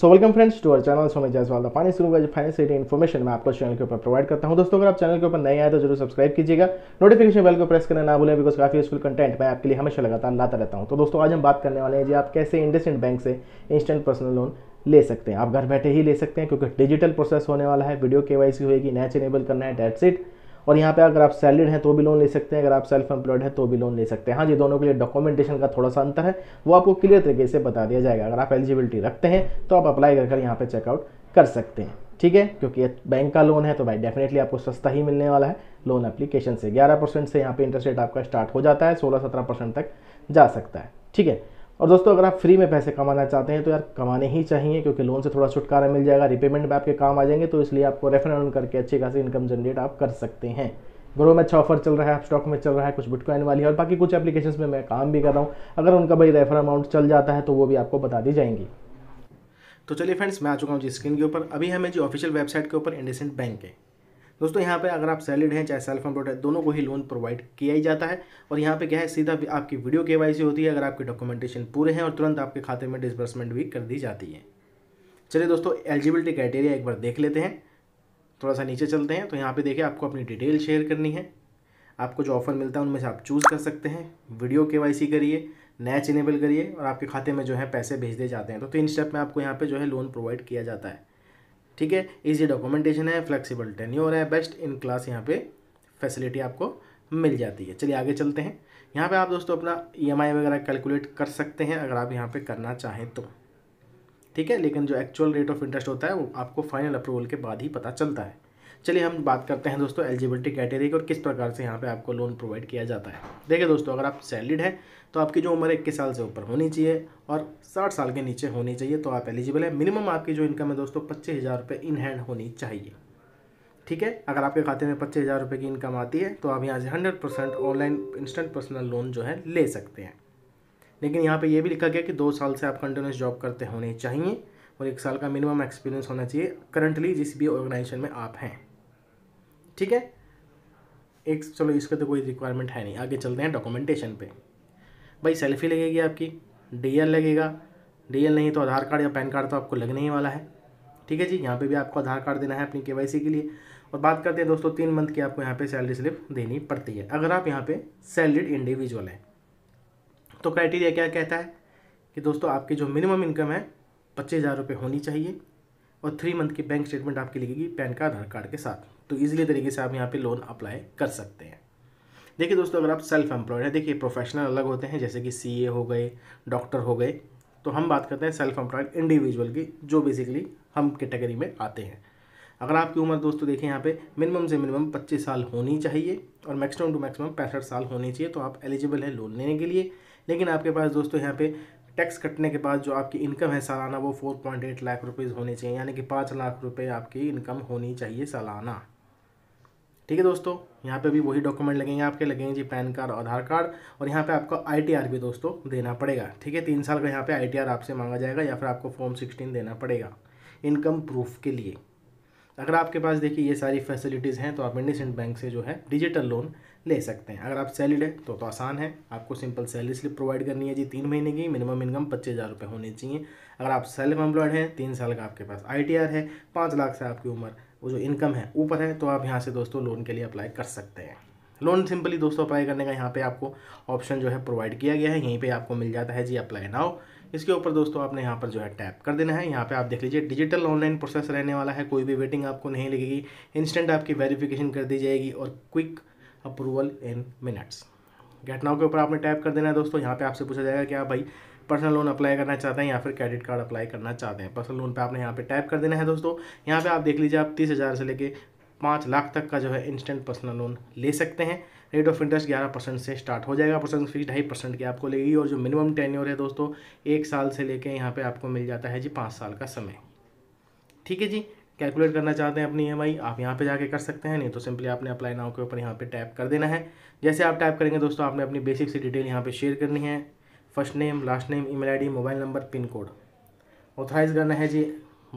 so welcome friends to our channel सोमे जयसवाल द पानी शुरू जो फाइनेंस रेट इन्फॉर्मेशन मैं आपको चैनल के ऊपर प्रोवाइड करता हूं दोस्तों अगर आप चैनल के ऊपर नए आए तो जरूर सब्सक्राइब कीजिएगा नोटिफिकेशन बेल को प्रेस करना ना भूलें बिकॉज काफी यूजफुल कंटेंट मैं आपके लिए हमेशा लगातार लाता रहता हूँ तो दोस्तों आज हम बात करने वाले हैं जी आप कैसे इंडसेंड बैंक से इंस्टेंट पर्सनल लोन ले सकते हैं आप घर बैठे ही ले सकते हैं क्योंकि डिजिटल प्रोसेस होने वाला है वीडियो के वाई सी होगी नैच इनेबल करना है डेट सीट और यहाँ पे अगर आप सैलरीड हैं तो भी लोन ले सकते हैं अगर आप सेल्फ एम्प्लॉयड हैं तो भी लोन ले सकते हैं हाँ जी दोनों के लिए डॉक्यूमेंटेशन का थोड़ा सा अंतर है वो आपको क्लियर तरीके से बता दिया जाएगा अगर आप एलिजिबिलिटी रखते हैं तो आप अप्लाई कर यहाँ पर चेकआउट कर सकते हैं ठीक है क्योंकि बैंक का लोन है तो भाई डेफिनेटली आपको सस्ता ही मिलने वाला है लोन एप्लीकेशन से ग्यारह परसेंट से यहाँ पर इंटरेस्ट रेट आपका स्टार्ट हो जाता है सोलह सत्रह परसेंट तक जा सकता है ठीक है और दोस्तों अगर आप फ्री में पैसे कमाना चाहते हैं तो यार कमाने ही चाहिए क्योंकि लोन से थोड़ा छुटकारा मिल जाएगा रिपेमेंट में आपके काम आ जाएंगे तो इसलिए आपको रेफर ऑन करके अच्छी खासी इनकम जनरेट आप कर सकते हैं ग्रो में अच्छा ऑफर चल रहा है आप स्टॉक में चल रहा है कुछ बिटकॉइन वाली है और बाकी कुछ एप्लीकेशन में मैं काम भी कर रहा हूँ अगर उनका भाई रेफर अमाउंट चल जाता है तो वो भी आपको बता दी जाएंगी तो चलिए फ्रेंड्स मैं आ चुका हूँ जी स्क्रीन के ऊपर अभी हमें जी ऑफिशियल वेबसाइट के ऊपर इंडिसेंट बैंक है दोस्तों यहाँ पे अगर आप सैलिड हैं चाहे सेल्फ एम्प्लॉयड है दोनों को ही लोन प्रोवाइड किया ही जाता है और यहाँ पे क्या है सीधा आपकी वीडियो के होती है अगर आपके डॉक्यूमेंटेशन पूरे हैं और तुरंत आपके खाते में डिसबर्समेंट भी कर दी जाती है चलिए दोस्तों एलिजिबिलिटी क्राइटेरिया एक बार देख लेते हैं थोड़ा सा नीचे चलते हैं तो यहाँ पर देखिए आपको अपनी डिटेल शेयर करनी है आपको जो ऑफर मिलता है उनमें से आप चूज़ कर सकते हैं वीडियो के करिए नैच इनेबल करिए और आपके खाते में जो है पैसे भेज दिए जाते हैं तो तीन स्टेप में आपको यहाँ पर जो है लोन प्रोवाइड किया जाता है ठीक है इजी डॉक्यूमेंटेशन है फ्लेक्सिबल टेन्योर है बेस्ट इन क्लास यहाँ पे फैसिलिटी आपको मिल जाती है चलिए आगे चलते हैं यहाँ पे आप दोस्तों अपना ईएमआई e वगैरह कैलकुलेट कर सकते हैं अगर आप यहाँ पे करना चाहें तो ठीक है लेकिन जो एक्चुअल रेट ऑफ इंटरेस्ट होता है वो आपको फाइनल अप्रूवल के बाद ही पता चलता है चलिए हम बात करते हैं दोस्तों एलिजिबिलिटी कैटेगरी की और किस प्रकार से यहाँ पे आपको लोन प्रोवाइड किया जाता है देखिए दोस्तों अगर आप सैलरीड हैं तो आपकी जो उम्र इक्कीस साल से ऊपर होनी चाहिए और साठ साल के नीचे होनी चाहिए तो आप एलिजिबल है मिनिमम आपकी जो इनकम है दोस्तों पच्चीस हज़ार रुपये इन हैंड होनी चाहिए ठीक है अगर आपके खाते में पच्चीस हज़ार रुपये की इनकम आती है तो आप यहाँ से hundred percent online instant personal loan जो है ले सकते हैं लेकिन यहाँ पर यह भी लिखा गया कि दो साल से आप कंटिन्यूस जॉब करते होने चाहिए और एक साल का मिनिमम एक्सपीरियंस होना चाहिए करंटली जिस भी ऑर्गेनाइजेशन में आप हैं ठीक है एक चलो इसका तो कोई रिक्वायरमेंट है नहीं आगे चलते हैं डॉक्यूमेंटेशन पे भाई सेल्फी लगेगी आपकी डीएल लगेगा डीएल नहीं तो आधार कार्ड या पैन कार्ड तो आपको लगने ही वाला है ठीक है जी यहाँ पे भी आपको आधार कार्ड देना है अपनी केवाईसी के लिए और बात करते हैं दोस्तों तीन मंथ की आपको यहाँ पे सैलरी स्लिप देनी पड़ती है अगर आप यहाँ पे सैलरीड इंडिविजुअल हैं तो क्राइटेरिया क्या कहता है कि दोस्तों आपकी जो मिनिमम इनकम है पच्चीस हज़ार रुपये होनी चाहिए और थ्री मंथ की बैंक स्टेटमेंट आपकी लगेगी पैन कार्ड आधार कार्ड के साथ तो ईजिली तरीके से आप यहाँ पे लोन अप्लाई कर सकते हैं देखिए दोस्तों अगर आप सेल्फ एम्प्लॉयड हैं देखिए प्रोफेशनल अलग होते हैं जैसे कि सी हो गए डॉक्टर हो गए तो हम बात करते हैं सेल्फ एम्प्लॉयड इंडिविजुअल की जो बेसिकली हम कैटेगरी में आते हैं अगर आपकी उम्र दोस्तों देखें यहाँ पे मिनिमम से मिनिमम 25 साल होनी चाहिए और मैक्सिमम टू मैक्सिमम पैंसठ साल होनी चाहिए तो आप एलिजिबल हैं लोन लेने के लिए लेकिन आपके पास दोस्तों यहाँ पे टैक्स कटने के बाद जो आपकी इनकम है सालाना वो four point eight lakh rupees होनी चाहिए यानी कि पाँच लाख रुपये आपकी इनकम होनी चाहिए सालाना ठीक है दोस्तों यहाँ पे भी वही डॉक्यूमेंट लगेंगे आपके लगेंगे जी पैन कार्ड आधार कार्ड और यहाँ पे आपको आईटीआर भी दोस्तों देना पड़ेगा ठीक है तीन साल का यहाँ पे आईटीआर आपसे मांगा जाएगा या फिर आपको फॉर्म सिक्सटीन देना पड़ेगा इनकम प्रूफ के लिए अगर आपके पास देखिए ये सारी फैसिलिटीज़ हैं तो आप इंडिसेंट बैंक से जो है डिजिटल लोन ले सकते हैं अगर आप सैलिड है तो तो आसान है आपको सिंपल सैलरी स्लिप प्रोवाइड करनी है जी तीन महीने की मिनिमम इनकम पच्चीस हज़ार रुपये होनी चाहिए अगर आप सेल्फ एम्प्लॉयड हैं तीन साल का आपके पास आई है पाँच लाख से आपकी उम्र वो जो इनकम है ऊपर है तो आप यहाँ से दोस्तों लोन के लिए अप्लाई कर सकते हैं लोन सिंपली दोस्तों अप्लाई करने का यहाँ पे आपको ऑप्शन जो है प्रोवाइड किया गया है यहीं पे आपको मिल जाता है जी अप्लाई नाउ इसके ऊपर दोस्तों आपने यहाँ पर जो है टैप कर देना है यहाँ पे आप देख लीजिए डिजिटल ऑनलाइन प्रोसेस रहने वाला है कोई भी वेटिंग आपको नहीं लगेगी इंस्टेंट आपकी वेरिफिकेशन कर दी जाएगी और quick approval in minutes get now के ऊपर आपने टैप कर देना है दोस्तों यहाँ पर आपसे पूछा जाएगा कि आप भाई पर्सनल लोन अप्लाई करना चाहते हैं या फिर क्रेडिट कार्ड अप्लाई करना चाहते हैं पर्सनल लोन पे आपने यहाँ पे टाइप कर देना है दोस्तों यहाँ पे आप देख लीजिए आप तीस हज़ार से लेके पाँच लाख तक का जो है इंस्टेंट पर्सनल लोन ले सकते हैं रेट ऑफ इंटरेस्ट ग्यारह परसेंट से स्टार्ट हो जाएगा परसेंट फीस ढाई परसेंट की आपको लेगी और जो मिनिमम टेन्योर है दोस्तों एक साल से लेके यहाँ पर आपको मिल जाता है जी पाँच साल का समय ठीक है जी कैलकुलेट करना चाहते हैं अपनी ई e आप यहाँ पे जाके कर सकते हैं नहीं तो सिंपली आपने अप्लाई नाव के ऊपर यहाँ पे टैप कर देना है जैसे आप टैप करेंगे दोस्तों आपने अपनी बेसिक सी डिटेल यहाँ पे शेयर करनी है first name last name email ID mobile number pin code authorize करना है जी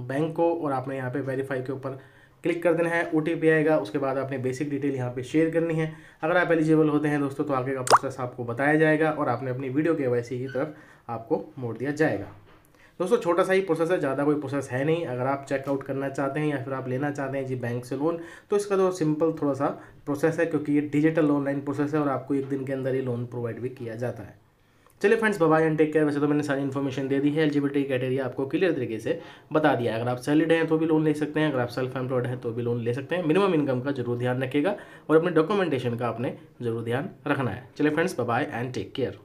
बैंक को और आपने यहाँ पे वेरीफाई के ऊपर क्लिक कर देना है ओ आएगा उसके बाद आपने बेसिक डिटेल यहाँ पे शेयर करनी है अगर आप एलिजिबल होते हैं दोस्तों तो आगे का प्रोसेस आपको बताया जाएगा और आपने अपनी वीडियो के की तरफ आपको मोड़ दिया जाएगा दोस्तों छोटा सा ही प्रोसेस है ज़्यादा कोई प्रोसेस है नहीं अगर आप चेकआउट करना चाहते हैं या फिर आप लेना चाहते हैं जी बैंक से लोन तो इसका तो सिंपल थोड़ा सा प्रोसेस है क्योंकि ये डिजिटल ऑनलाइन प्रोसेस है और आपको एक दिन के अंदर ही लोन प्रोवाइड भी किया जाता है चलिए friends bye and take care वैसे तो मैंने सारी इन्फॉर्मेशन दे दी है एलिजिबिलिटी क्राइटेरिया आपको क्लियर तरीके से बता दिया है अगर आप सैलिड हैं तो भी लोन ले सकते हैं अगर आप सेल्फ एम्प्लॉयड हैं तो भी लोन ले सकते हैं मिनिमम इनकम का जरूर ध्यान रखेगा और अपने डॉक्यूमेंटेशन का आपने जरूर ध्यान रखना है चलिए friends bye and take care